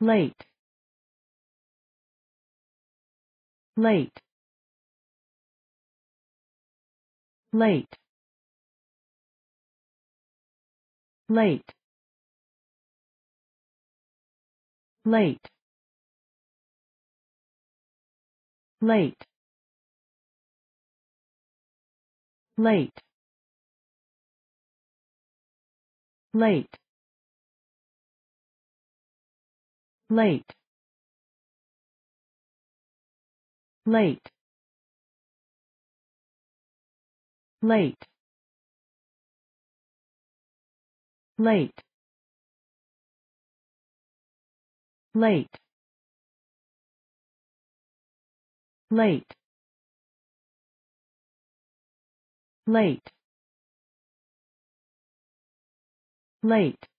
late late late late late late late late late late late late late late late late